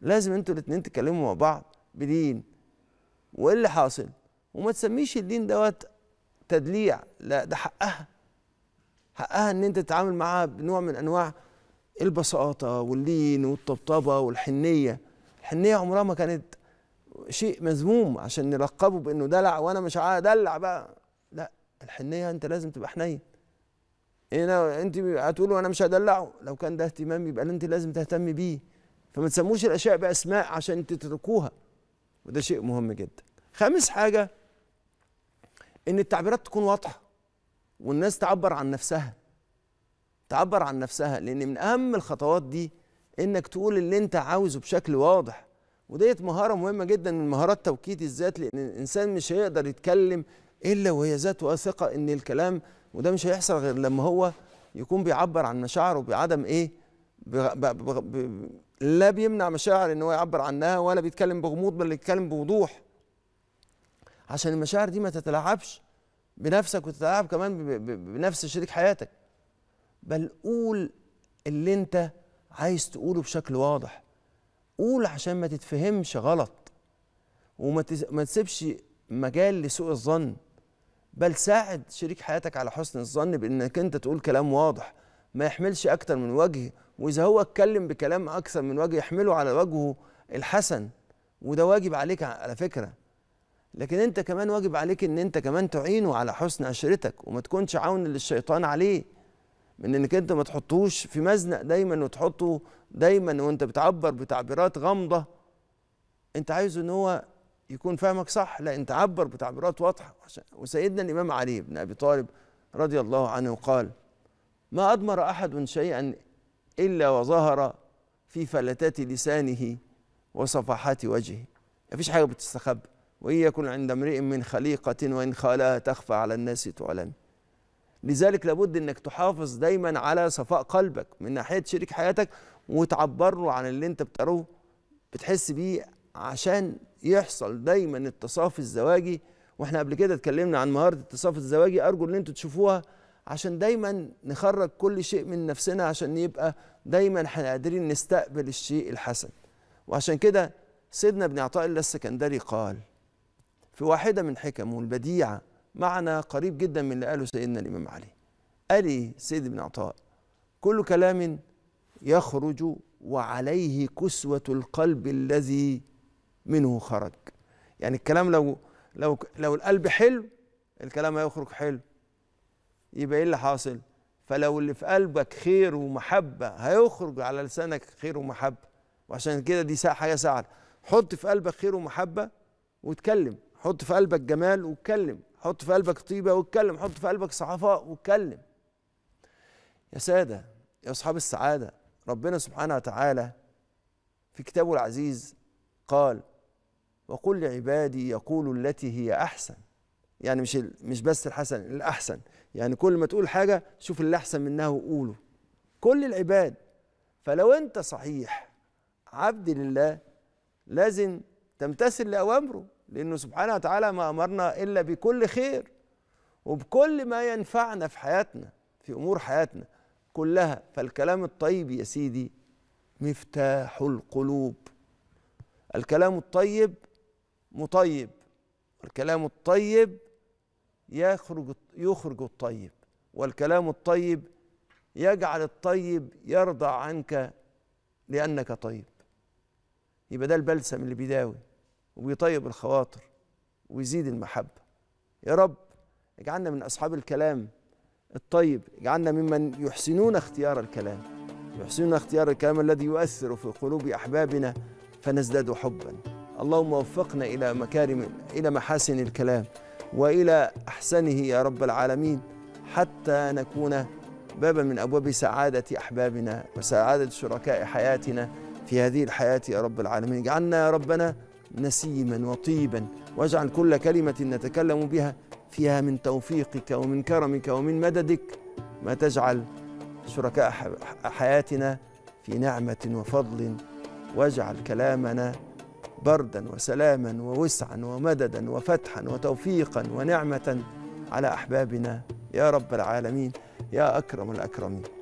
لازم انتوا الاتنين تتكلموا مع بعض بدين وايه اللي حاصل وما تسميش الدين دوت تدليع لا ده حقها حقها ان انت تتعامل معاها بنوع من انواع البساطه واللين والطبطبه والحنيه الحنيه عمرها ما كانت شيء مذموم عشان نلقبه بانه دلع وانا مش ادلع بقى لا الحنيه انت لازم تبقى حنين هنا انت هتقولوا انا مش هدلعه لو كان ده اهتمام يبقى انت لازم تهتمي بيه فما تسموش الاشياء باسماء عشان تتركوها وده شيء مهم جدا خامس حاجه ان التعبيرات تكون واضحه والناس تعبر عن نفسها تعبر عن نفسها لان من اهم الخطوات دي انك تقول اللي انت عاوزه بشكل واضح وديت مهاره مهمه جدا من مهارات توكيد الذات لان الانسان مش هيقدر يتكلم الا وهي ذات واثقه ان الكلام وده مش هيحصل غير لما هو يكون بيعبر عن مشاعره بعدم ايه بغ... بغ... لا بيمنع مشاعر ان هو يعبر عنها ولا بيتكلم بغموض بل بيتكلم بوضوح عشان المشاعر دي ما تتلاعبش بنفسك وتتلاعب كمان ب... ب... بنفس شريك حياتك بل قول اللي انت عايز تقوله بشكل واضح قول عشان ما تتفهمش غلط وما ما تسيبش مجال لسوء الظن بل ساعد شريك حياتك على حسن الظن بانك انت تقول كلام واضح ما يحملش اكتر من وجه واذا هو اتكلم بكلام اكثر من وجه يحمله على وجهه الحسن وده واجب عليك على فكره لكن انت كمان واجب عليك ان انت كمان تعينه على حسن عشرتك وما تكونش عون للشيطان عليه من انك انت ما تحطوش في مزنق دايما وتحطه دايما وانت بتعبر بتعبيرات غامضه انت عايزه ان هو يكون فاهمك صح لا انت عبر بتعبيرات واضحه وسيدنا الامام علي بن ابي طالب رضي الله عنه قال ما أضمر أحد شيئا إلا وظهر في فلتات لسانه وصفحات وجهه مفيش حاجة بتستخبى وإن يكن عند امرئ من خليقة وإن خالها تخفى على الناس تعلن لذلك لابد انك تحافظ دايما على صفاء قلبك من ناحيه شريك حياتك وتعبر له عن اللي انت بتروه بتحس بيه عشان يحصل دايما التصافي الزواجي واحنا قبل كده اتكلمنا عن مهاره التصافي الزواجي ارجو ان انتوا تشوفوها عشان دايما نخرج كل شيء من نفسنا عشان يبقى دايما احنا قادرين نستقبل الشيء الحسن وعشان كده سيدنا ابن عطاء الله السكندري قال في واحدة من حكمه البديعة معنى قريب جدا من اللي قاله سيدنا الإمام علي قال إيه سيد ابن عطاء كل كلام يخرج وعليه كسوة القلب الذي منه خرج يعني الكلام لو لو لو القلب حلو الكلام هيخرج حلو يبقى ايه اللي حاصل فلو اللي في قلبك خير ومحبه هيخرج على لسانك خير ومحبه وعشان كده دي حاجه سعر حط في قلبك خير ومحبه واتكلم حط في قلبك جمال واتكلم حط في قلبك طيبه واتكلم حط في قلبك صحفاء واتكلم يا ساده يا اصحاب السعاده ربنا سبحانه وتعالى في كتابه العزيز قال وقل لعبادي يقولوا التي هي احسن يعني مش مش بس الحسن الاحسن يعني كل ما تقول حاجه شوف اللي احسن منها وقوله كل العباد فلو انت صحيح عبد لله لازم تمتثل لاوامره لانه سبحانه وتعالى ما امرنا الا بكل خير وبكل ما ينفعنا في حياتنا في امور حياتنا كلها فالكلام الطيب يا سيدي مفتاح القلوب الكلام الطيب مطيب الكلام الطيب يخرج يخرج الطيب والكلام الطيب يجعل الطيب يرضى عنك لأنك طيب يبقى ده البلسم اللي بيداوي وبيطيب الخواطر ويزيد المحبة يا رب اجعلنا من أصحاب الكلام الطيب اجعلنا ممن يحسنون اختيار الكلام يحسنون اختيار الكلام الذي يؤثر في قلوب أحبابنا فنزداد حبا اللهم وفقنا إلى مكارم إلى محاسن الكلام والى احسنه يا رب العالمين حتى نكون بابا من ابواب سعاده احبابنا وسعاده شركاء حياتنا في هذه الحياه يا رب العالمين اجعلنا يا ربنا نسيما وطيبا واجعل كل كلمه نتكلم بها فيها من توفيقك ومن كرمك ومن مددك ما تجعل شركاء حياتنا في نعمة وفضل واجعل كلامنا بردا وسلاما ووسعا ومددا وفتحا وتوفيقا ونعمه على احبابنا يا رب العالمين يا اكرم الاكرمين